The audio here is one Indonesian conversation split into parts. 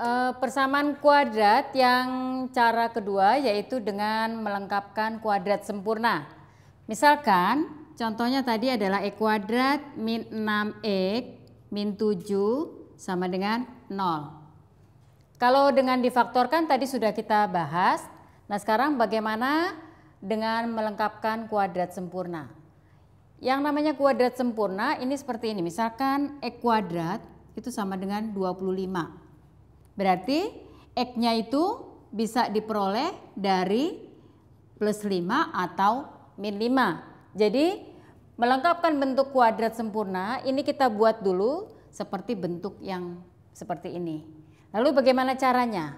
Eh, persamaan kuadrat yang cara kedua yaitu dengan melengkapkan kuadrat sempurna. Misalkan contohnya tadi adalah E kuadrat min 6X min 7 sama dengan 0. Kalau dengan difaktorkan tadi sudah kita bahas. Nah sekarang bagaimana dengan melengkapkan kuadrat sempurna. Yang namanya kuadrat sempurna ini seperti ini. Misalkan E kuadrat itu sama dengan 25. Berarti X-nya itu bisa diperoleh dari plus 5 atau min 5. Jadi melengkapkan bentuk kuadrat sempurna ini kita buat dulu seperti bentuk yang seperti ini. Lalu bagaimana caranya?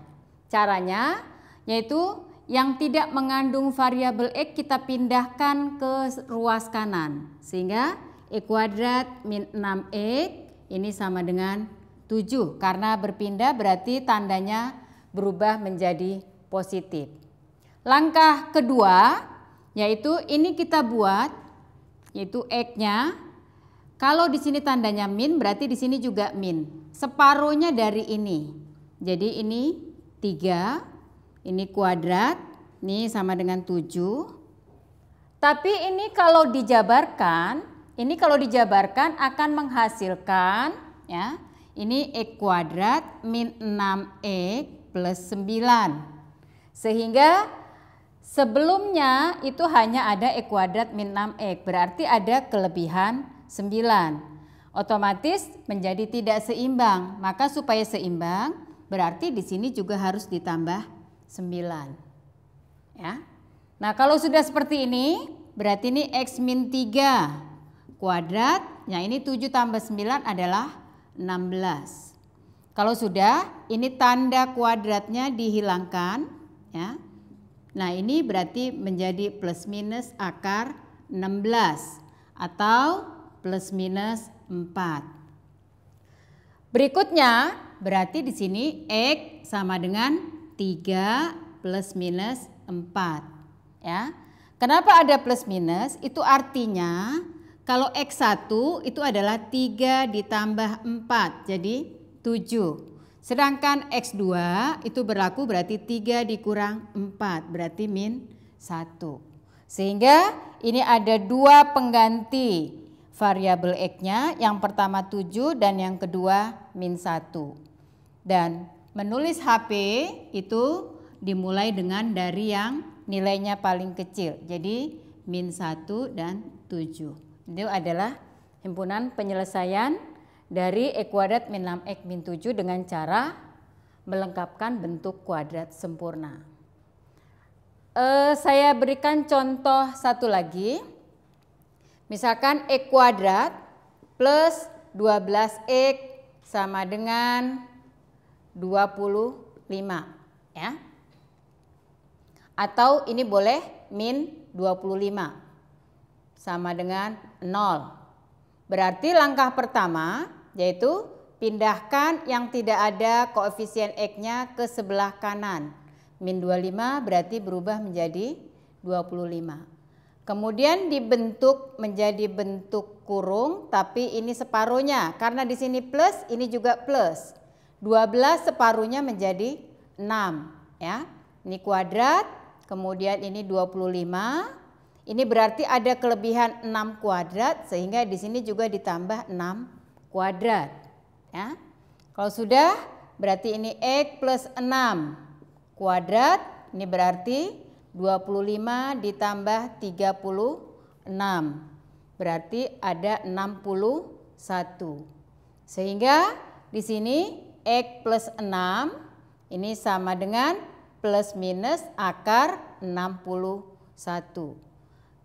Caranya yaitu yang tidak mengandung variabel x kita pindahkan ke ruas kanan. Sehingga x kuadrat min 6x ini sama dengan 7 karena berpindah berarti tandanya berubah menjadi positif. Langkah kedua yaitu ini kita buat yaitu X-nya. Kalau di sini tandanya min berarti di sini juga min. Separuhnya dari ini. Jadi ini 3, ini kuadrat, ini sama dengan 7. Tapi ini kalau dijabarkan, ini kalau dijabarkan akan menghasilkan ya ini E kuadrat min 6 e plus 9. Sehingga sebelumnya itu hanya ada E kuadrat min 6 e Berarti ada kelebihan 9. Otomatis menjadi tidak seimbang. Maka supaya seimbang berarti di sini juga harus ditambah 9. Ya. Nah kalau sudah seperti ini berarti ini X min 3 kuadrat. Yang nah, ini 7 tambah 9 adalah 16. Kalau sudah, ini tanda kuadratnya dihilangkan, ya. Nah, ini berarti menjadi plus minus akar 16 atau plus minus 4. Berikutnya, berarti di sini X sama dengan 3 plus minus 4. Ya. Kenapa ada plus minus? Itu artinya kalau X1 itu adalah 3 ditambah 4, jadi 7. Sedangkan X2 itu berlaku berarti 3 dikurang 4, berarti min 1. Sehingga ini ada dua pengganti variabel X-nya, yang pertama 7 dan yang kedua min 1. Dan menulis HP itu dimulai dengan dari yang nilainya paling kecil, jadi min 1 dan 7. Itu adalah himpunan penyelesaian dari E kuadrat min lam X min 7 dengan cara melengkapkan bentuk kuadrat sempurna. E, saya berikan contoh satu lagi. Misalkan E kuadrat plus 12X sama dengan 25. Ya. Atau ini boleh min 25 sama dengan 0. Berarti langkah pertama yaitu pindahkan yang tidak ada koefisien X-nya ke sebelah kanan. Min 25 berarti berubah menjadi 25. Kemudian dibentuk menjadi bentuk kurung tapi ini separuhnya karena di sini plus ini juga plus. 12 separuhnya menjadi 6 ya. Ini kuadrat, kemudian ini 25 ini berarti ada kelebihan 6 kuadrat sehingga di sini juga ditambah 6 kuadrat. Ya. Kalau sudah berarti ini X plus 6 kuadrat ini berarti 25 ditambah 36 berarti ada 61. Sehingga di sini X plus 6 ini sama dengan plus minus akar 61.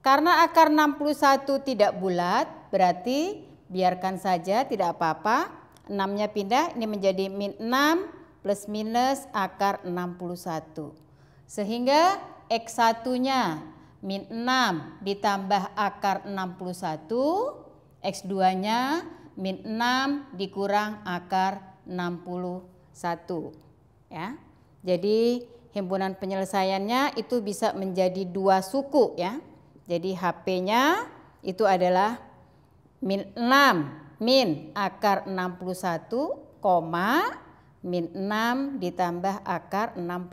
Karena akar 61 tidak bulat, berarti biarkan saja tidak apa-apa. 6-nya pindah, ini menjadi min 6 plus minus akar 61. Sehingga X1-nya min 6 ditambah akar 61, X2-nya min 6 dikurang akar 61. Ya. Jadi himpunan penyelesaiannya itu bisa menjadi dua suku ya. Jadi HP-nya itu adalah min 6 min akar 61, koma min 6 ditambah akar 61.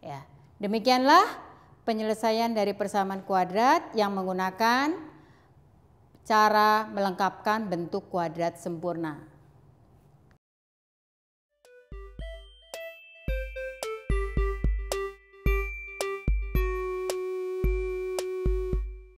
Ya. Demikianlah penyelesaian dari persamaan kuadrat yang menggunakan cara melengkapkan bentuk kuadrat sempurna.